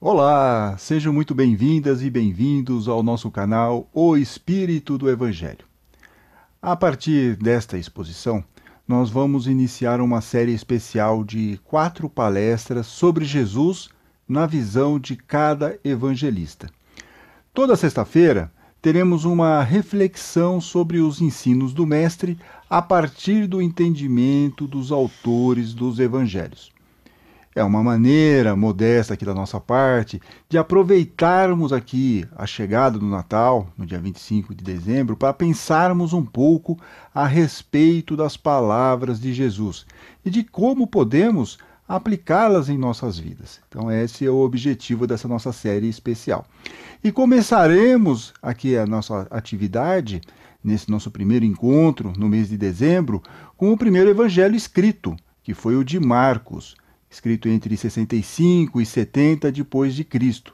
Olá, sejam muito bem-vindas e bem-vindos ao nosso canal O Espírito do Evangelho. A partir desta exposição, nós vamos iniciar uma série especial de quatro palestras sobre Jesus na visão de cada evangelista. Toda sexta-feira teremos uma reflexão sobre os ensinos do Mestre a partir do entendimento dos autores dos evangelhos. É uma maneira modesta aqui da nossa parte de aproveitarmos aqui a chegada do Natal, no dia 25 de dezembro, para pensarmos um pouco a respeito das palavras de Jesus e de como podemos aplicá-las em nossas vidas. Então, esse é o objetivo dessa nossa série especial. E começaremos aqui a nossa atividade, nesse nosso primeiro encontro, no mês de dezembro, com o primeiro evangelho escrito, que foi o de Marcos escrito entre 65 e 70 depois de Cristo.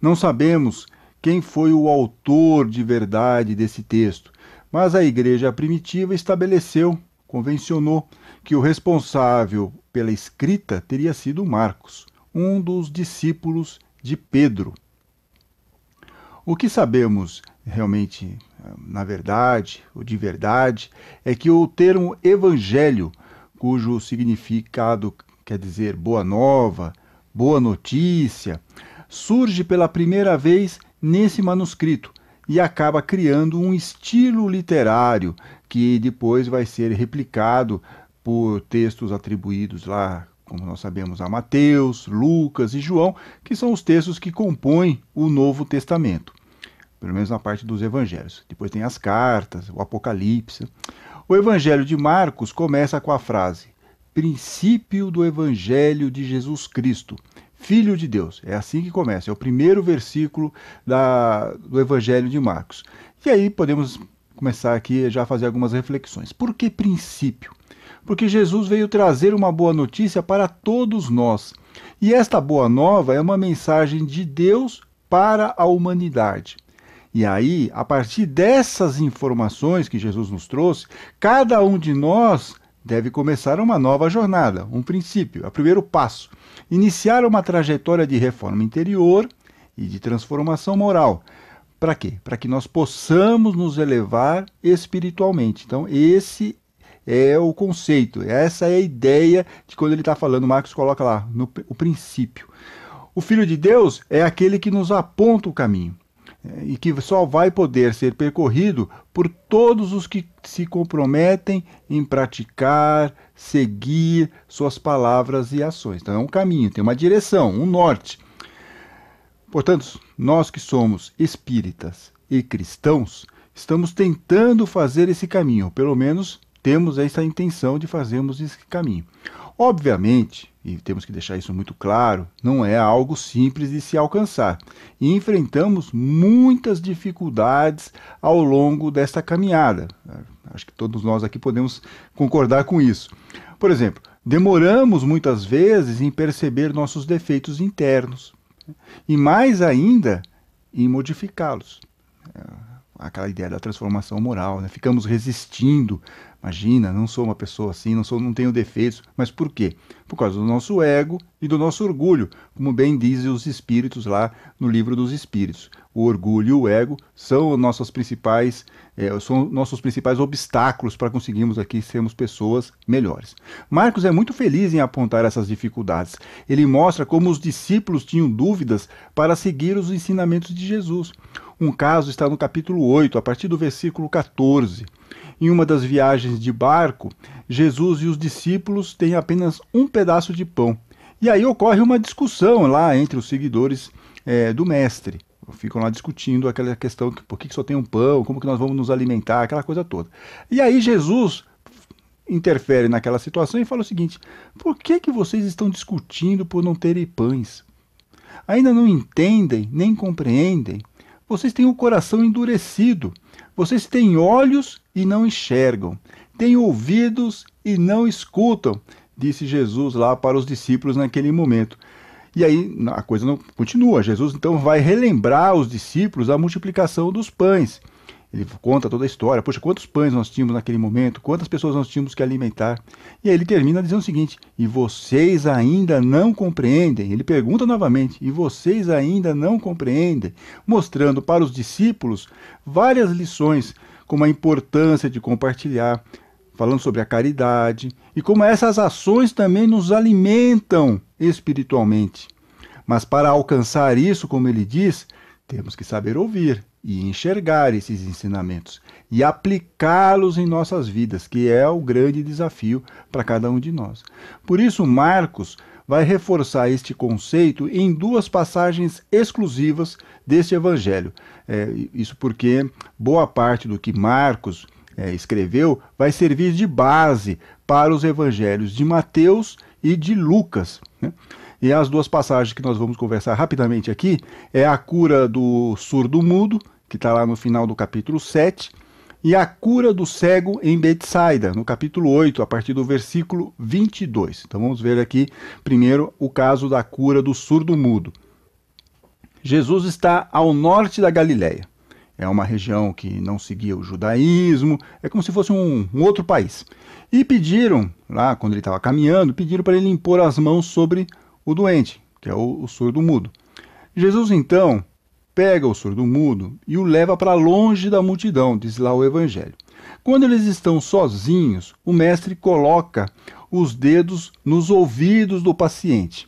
Não sabemos quem foi o autor de verdade desse texto, mas a igreja primitiva estabeleceu, convencionou que o responsável pela escrita teria sido Marcos, um dos discípulos de Pedro. O que sabemos realmente, na verdade, ou de verdade, é que o termo evangelho, cujo significado quer dizer boa nova, boa notícia, surge pela primeira vez nesse manuscrito e acaba criando um estilo literário que depois vai ser replicado por textos atribuídos lá, como nós sabemos, a Mateus, Lucas e João, que são os textos que compõem o Novo Testamento, pelo menos na parte dos evangelhos. Depois tem as cartas, o Apocalipse. O Evangelho de Marcos começa com a frase: princípio do Evangelho de Jesus Cristo, Filho de Deus. É assim que começa, é o primeiro versículo da, do Evangelho de Marcos. E aí podemos começar aqui já a fazer algumas reflexões. Por que princípio? Porque Jesus veio trazer uma boa notícia para todos nós. E esta boa nova é uma mensagem de Deus para a humanidade. E aí, a partir dessas informações que Jesus nos trouxe, cada um de nós deve começar uma nova jornada, um princípio, a primeiro passo, iniciar uma trajetória de reforma interior e de transformação moral. Para quê? Para que nós possamos nos elevar espiritualmente. Então, esse é o conceito, essa é a ideia de quando ele está falando, Marcos coloca lá, no, o princípio. O Filho de Deus é aquele que nos aponta o caminho. É, e que só vai poder ser percorrido por todos os que se comprometem em praticar, seguir suas palavras e ações. Então é um caminho, tem uma direção, um norte. Portanto, nós que somos espíritas e cristãos, estamos tentando fazer esse caminho, pelo menos temos essa intenção de fazermos esse caminho. Obviamente, e temos que deixar isso muito claro, não é algo simples de se alcançar. E enfrentamos muitas dificuldades ao longo desta caminhada. Acho que todos nós aqui podemos concordar com isso. Por exemplo, demoramos muitas vezes em perceber nossos defeitos internos né? e mais ainda em modificá-los aquela ideia da transformação moral, né? Ficamos resistindo. Imagina, não sou uma pessoa assim, não sou, não tenho defeitos, mas por quê? Por causa do nosso ego e do nosso orgulho, como bem dizem os espíritos lá no livro dos espíritos. O orgulho e o ego são nossos principais é, são nossos principais obstáculos para conseguirmos aqui sermos pessoas melhores. Marcos é muito feliz em apontar essas dificuldades. Ele mostra como os discípulos tinham dúvidas para seguir os ensinamentos de Jesus. Um caso está no capítulo 8, a partir do versículo 14. Em uma das viagens de barco, Jesus e os discípulos têm apenas um pedaço de pão. E aí ocorre uma discussão lá entre os seguidores é, do mestre. Ficam lá discutindo aquela questão que por que só tem um pão, como que nós vamos nos alimentar, aquela coisa toda. E aí Jesus interfere naquela situação e fala o seguinte: por que que vocês estão discutindo por não terem pães? Ainda não entendem nem compreendem vocês têm o um coração endurecido. Vocês têm olhos e não enxergam. Têm ouvidos e não escutam, disse Jesus lá para os discípulos naquele momento. E aí a coisa não continua. Jesus então vai relembrar os discípulos a multiplicação dos pães. Ele conta toda a história, poxa, quantos pães nós tínhamos naquele momento, quantas pessoas nós tínhamos que alimentar. E aí ele termina dizendo o seguinte: e vocês ainda não compreendem. Ele pergunta novamente: e vocês ainda não compreendem? Mostrando para os discípulos várias lições, como a importância de compartilhar, falando sobre a caridade e como essas ações também nos alimentam espiritualmente. Mas para alcançar isso, como ele diz, temos que saber ouvir e enxergar esses ensinamentos e aplicá-los em nossas vidas, que é o grande desafio para cada um de nós. Por isso, Marcos vai reforçar este conceito em duas passagens exclusivas deste evangelho. É, isso porque boa parte do que Marcos é, escreveu vai servir de base para os evangelhos de Mateus e de Lucas. Né? E as duas passagens que nós vamos conversar rapidamente aqui é a cura do surdo mudo que está lá no final do capítulo 7, e a cura do cego em Betsaida, no capítulo 8, a partir do versículo 22. Então vamos ver aqui primeiro o caso da cura do surdo mudo. Jesus está ao norte da Galiléia. É uma região que não seguia o judaísmo, é como se fosse um, um outro país. E pediram, lá quando ele estava caminhando, pediram para ele impor as mãos sobre o doente, que é o, o surdo mudo. Jesus então pega o surdo-mudo e o leva para longe da multidão, diz lá o Evangelho. Quando eles estão sozinhos, o mestre coloca os dedos nos ouvidos do paciente.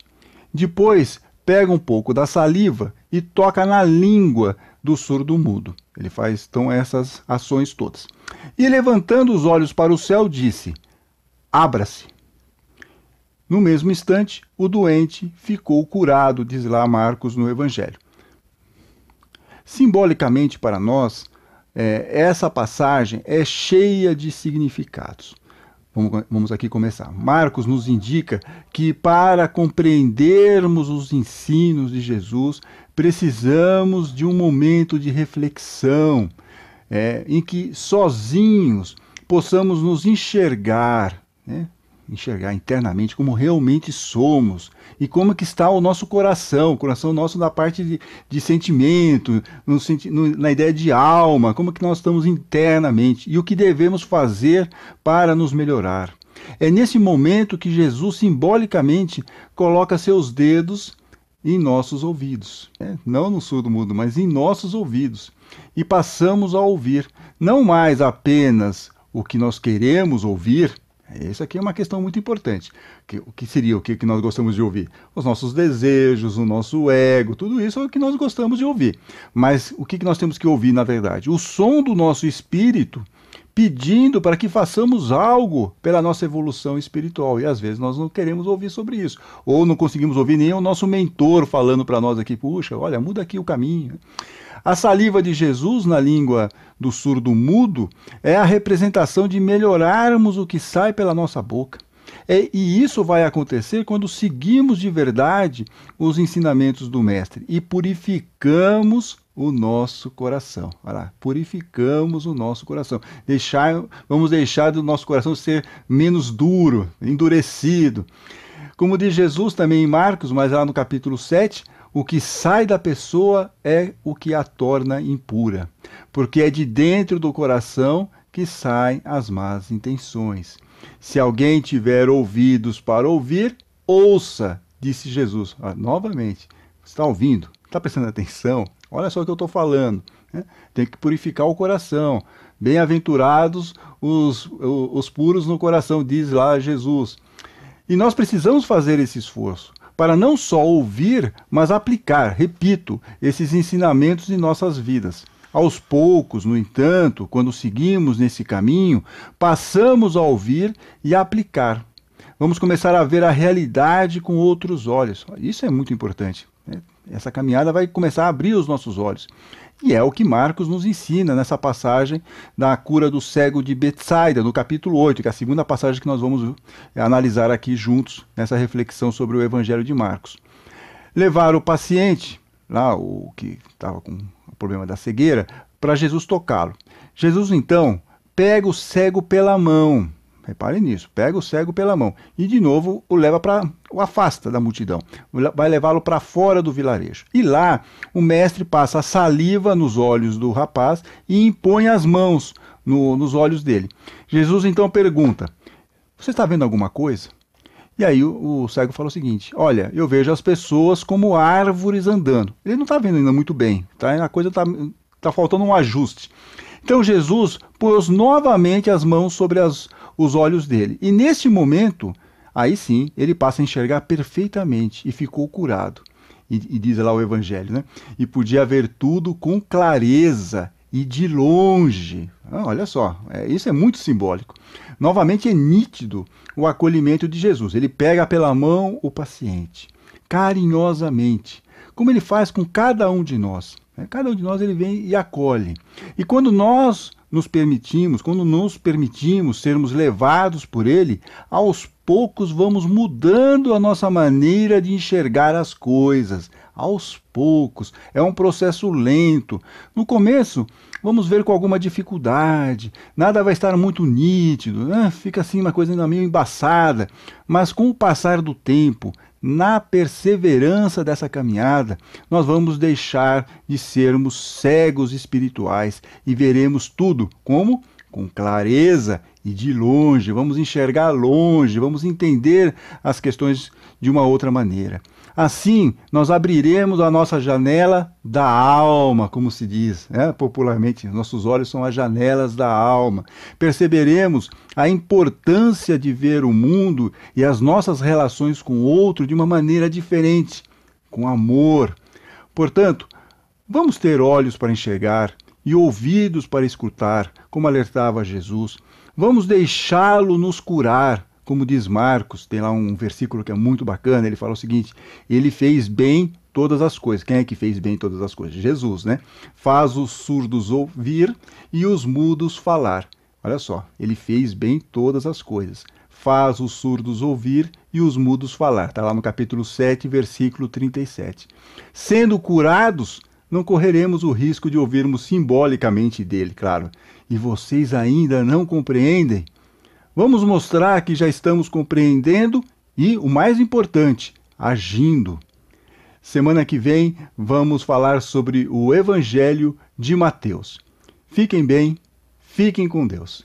Depois, pega um pouco da saliva e toca na língua do surdo-mudo. Ele faz então essas ações todas. E levantando os olhos para o céu, disse: Abra-se. No mesmo instante, o doente ficou curado, diz lá Marcos no Evangelho. Simbolicamente para nós, é, essa passagem é cheia de significados. Vamos, vamos aqui começar. Marcos nos indica que para compreendermos os ensinos de Jesus, precisamos de um momento de reflexão, é, em que sozinhos possamos nos enxergar, né? enxergar internamente como realmente somos e como que está o nosso coração, o coração nosso na parte de, de sentimento, no, no, na ideia de alma, como que nós estamos internamente e o que devemos fazer para nos melhorar. É nesse momento que Jesus simbolicamente coloca seus dedos em nossos ouvidos, né? não no sul do mundo, mas em nossos ouvidos, e passamos a ouvir não mais apenas o que nós queremos ouvir, isso aqui é uma questão muito importante. O que seria o que nós gostamos de ouvir? Os nossos desejos, o nosso ego, tudo isso é o que nós gostamos de ouvir. Mas o que nós temos que ouvir, na verdade? O som do nosso espírito pedindo para que façamos algo pela nossa evolução espiritual. E às vezes nós não queremos ouvir sobre isso. Ou não conseguimos ouvir nem o nosso mentor falando para nós aqui: puxa, olha, muda aqui o caminho. A saliva de Jesus na língua do surdo mudo é a representação de melhorarmos o que sai pela nossa boca. É, e isso vai acontecer quando seguimos de verdade os ensinamentos do Mestre e purificamos o nosso coração. Olha lá, purificamos o nosso coração. Deixar, vamos deixar do nosso coração ser menos duro, endurecido. Como diz Jesus também em Marcos, mas lá no capítulo 7, o que sai da pessoa é o que a torna impura, porque é de dentro do coração que saem as más intenções. Se alguém tiver ouvidos para ouvir, ouça, disse Jesus. Ah, novamente, está ouvindo? Está prestando atenção? Olha só o que eu estou falando. Né? Tem que purificar o coração. Bem-aventurados os, os puros no coração, diz lá Jesus. E nós precisamos fazer esse esforço para não só ouvir, mas aplicar, repito, esses ensinamentos em nossas vidas. Aos poucos, no entanto, quando seguimos nesse caminho, passamos a ouvir e a aplicar. Vamos começar a ver a realidade com outros olhos. Isso é muito importante. Essa caminhada vai começar a abrir os nossos olhos. E é o que Marcos nos ensina nessa passagem da cura do cego de Betsaida, no capítulo 8, que é a segunda passagem que nós vamos analisar aqui juntos nessa reflexão sobre o Evangelho de Marcos. Levar o paciente, lá o que estava com o problema da cegueira, para Jesus tocá-lo. Jesus então pega o cego pela mão Reparem nisso. Pega o cego pela mão e de novo o leva para o afasta da multidão. Vai levá-lo para fora do vilarejo. E lá o mestre passa a saliva nos olhos do rapaz e impõe as mãos no, nos olhos dele. Jesus então pergunta: Você está vendo alguma coisa? E aí o, o, cego falou o seguinte: Olha, eu vejo as pessoas como árvores andando. Ele não está vendo ainda muito bem, tá? A coisa está tá faltando um ajuste. Então Jesus pôs novamente as mãos sobre as, os olhos dele. E nesse momento, aí sim, ele passa a enxergar perfeitamente e ficou curado. E, e diz lá o Evangelho, né? E podia ver tudo com clareza e de longe. Ah, olha só, é, isso é muito simbólico. Novamente é nítido o acolhimento de Jesus. Ele pega pela mão o paciente, carinhosamente, como ele faz com cada um de nós. Né? Cada um de nós ele vem e acolhe. E quando nós nos permitimos, quando nos permitimos sermos levados por ele, aos poucos vamos mudando a nossa maneira de enxergar as coisas. Aos poucos. É um processo lento. No começo, vamos ver com alguma dificuldade, nada vai estar muito nítido, né? fica assim uma coisa ainda meio embaçada. Mas com o passar do tempo, na perseverança dessa caminhada, nós vamos deixar de sermos cegos espirituais e veremos tudo como? Com clareza e de longe, vamos enxergar longe, vamos entender as questões de uma outra maneira. Assim, nós abriremos a nossa janela da alma, como se diz né? popularmente. Nossos olhos são as janelas da alma. Perceberemos a importância de ver o mundo e as nossas relações com o outro de uma maneira diferente, com amor. Portanto, vamos ter olhos para enxergar e ouvidos para escutar, como alertava Jesus. Vamos deixá-lo nos curar como diz Marcos, tem lá um versículo que é muito bacana, ele fala o seguinte: ele fez bem todas as coisas. Quem é que fez bem todas as coisas? Jesus, né? Faz os surdos ouvir e os mudos falar. Olha só, ele fez bem todas as coisas. Faz os surdos ouvir e os mudos falar. Está lá no capítulo 7, versículo 37. Sendo curados, não correremos o risco de ouvirmos simbolicamente dele, claro. E vocês ainda não compreendem? Vamos mostrar que já estamos compreendendo e, o mais importante, agindo. Semana que vem vamos falar sobre o Evangelho de Mateus. Fiquem bem, fiquem com Deus.